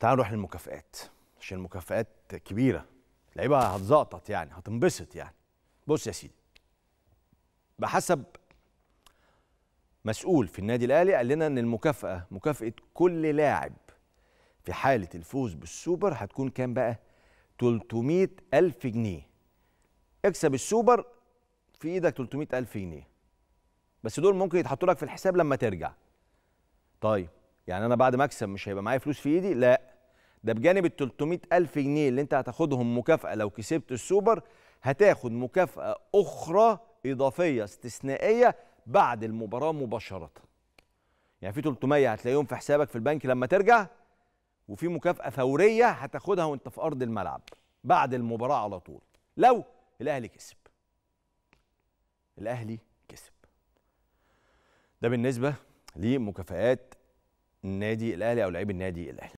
تعالوا نروح للمكافئات عشان المكافئات كبيره اللعيبه هتزقطط يعني هتنبسط يعني بص يا سيدي بحسب مسؤول في النادي الاهلي قال لنا ان المكافاه مكافاه كل لاعب في حاله الفوز بالسوبر هتكون كام بقى 300 ألف جنيه اكسب السوبر في ايدك 300 ألف جنيه بس دول ممكن يتحطوا لك في الحساب لما ترجع طيب يعني انا بعد ما اكسب مش هيبقى معايا فلوس في ايدي لا ده بجانب ال ألف جنيه اللي أنت هتاخدهم مكافأة لو كسبت السوبر هتاخد مكافأة أخرى إضافية استثنائية بعد المباراة مباشرة. يعني في 300 هتلاقيهم في حسابك في البنك لما ترجع وفي مكافأة فورية هتاخدها وأنت في أرض الملعب بعد المباراة على طول لو الأهلي كسب. الأهلي كسب. ده بالنسبة لمكافآت النادي الاهلي او لعيب النادي الاهلي